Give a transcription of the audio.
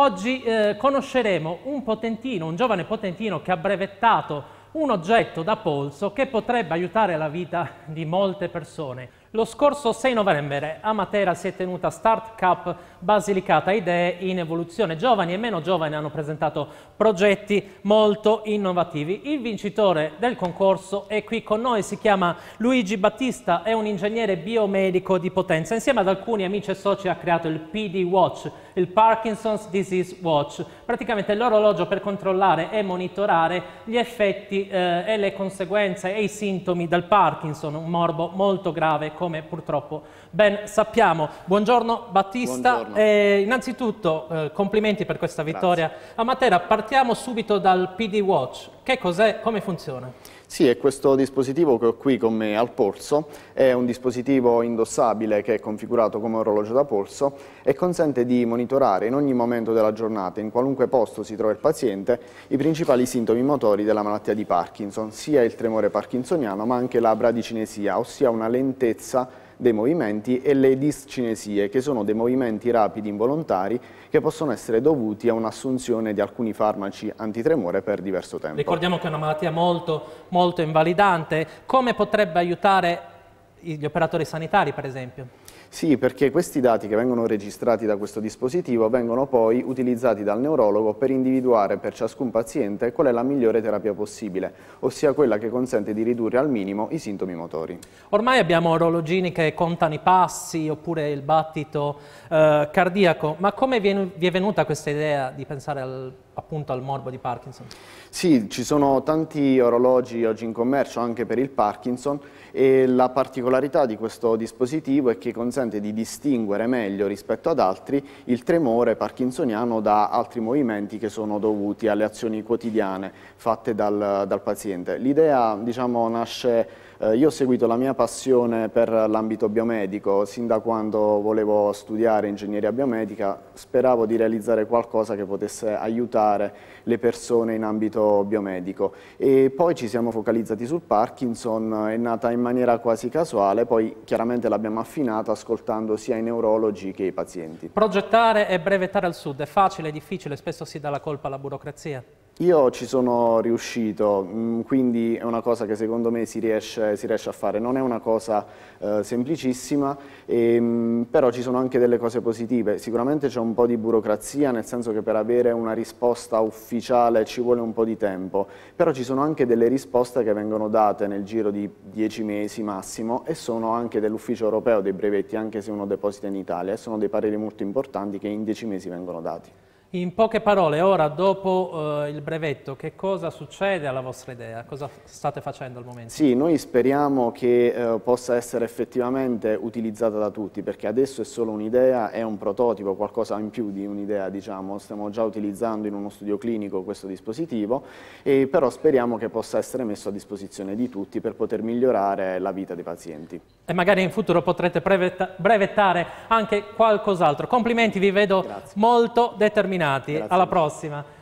Oggi eh, conosceremo un potentino, un giovane potentino che ha brevettato un oggetto da polso che potrebbe aiutare la vita di molte persone. Lo scorso 6 novembre a Matera si è tenuta Start Cup Basilicata, idee in evoluzione. Giovani e meno giovani hanno presentato progetti molto innovativi. Il vincitore del concorso è qui con noi, si chiama Luigi Battista, è un ingegnere biomedico di Potenza. Insieme ad alcuni amici e soci ha creato il PD Watch, il Parkinson's Disease Watch, praticamente l'orologio per controllare e monitorare gli effetti eh, e le conseguenze e i sintomi del Parkinson, un morbo molto grave come purtroppo ben sappiamo. Buongiorno Battista, Buongiorno. Eh, innanzitutto eh, complimenti per questa vittoria Grazie. a Matera. Partiamo subito dal PD Watch, che cos'è, come funziona? Sì, è questo dispositivo che ho qui con me al polso, è un dispositivo indossabile che è configurato come orologio da polso e consente di monitorare in ogni momento della giornata, in qualunque posto si trova il paziente, i principali sintomi motori della malattia di Parkinson, sia il tremore parkinsoniano ma anche la bradicinesia, ossia una lentezza dei movimenti e le discinesie, che sono dei movimenti rapidi involontari che possono essere dovuti a un'assunzione di alcuni farmaci antitremore per diverso tempo. Ricordiamo che è una malattia molto, molto invalidante. Come potrebbe aiutare gli operatori sanitari, per esempio? Sì, perché questi dati che vengono registrati da questo dispositivo vengono poi utilizzati dal neurologo per individuare per ciascun paziente qual è la migliore terapia possibile, ossia quella che consente di ridurre al minimo i sintomi motori. Ormai abbiamo orologini che contano i passi oppure il battito eh, cardiaco, ma come vi è venuta questa idea di pensare al appunto al morbo di Parkinson? Sì, ci sono tanti orologi oggi in commercio anche per il Parkinson e la particolarità di questo dispositivo è che consente consente di distinguere meglio rispetto ad altri il tremore parkinsoniano da altri movimenti che sono dovuti alle azioni quotidiane fatte dal, dal paziente. L'idea diciamo, nasce eh, io ho seguito la mia passione per l'ambito biomedico, sin da quando volevo studiare ingegneria biomedica speravo di realizzare qualcosa che potesse aiutare le persone in ambito biomedico e poi ci siamo focalizzati sul Parkinson, è nata in maniera quasi casuale, poi chiaramente l'abbiamo affinata ascoltando sia i neurologi che i pazienti. Progettare e brevettare al sud è facile, è difficile, spesso si dà la colpa alla burocrazia? Io ci sono riuscito, mm, quindi è una cosa che secondo me si riesce, si riesce a fare. Non è una cosa eh, semplicissima, e, ehm, però ci sono anche delle cose positive. Sicuramente c'è un po' di burocrazia, nel senso che per avere una risposta ufficiale ci vuole un po' di tempo, però ci sono anche delle risposte che vengono date nel giro di 10 mesi massimo e sono anche dell'ufficio europeo dei brevetti, anche se uno deposita in Italia, e sono dei pareri molto importanti che in 10 mesi vengono dati. In poche parole, ora dopo eh, il brevetto, che cosa succede alla vostra idea? Cosa state facendo al momento? Sì, noi speriamo che eh, possa essere effettivamente utilizzata da tutti, perché adesso è solo un'idea, è un prototipo, qualcosa in più di un'idea, diciamo. Stiamo già utilizzando in uno studio clinico questo dispositivo, e però speriamo che possa essere messo a disposizione di tutti per poter migliorare la vita dei pazienti. E magari in futuro potrete brevetta brevettare anche qualcos'altro. Complimenti, vi vedo Grazie. molto determinati nominati. Grazie. Alla prossima.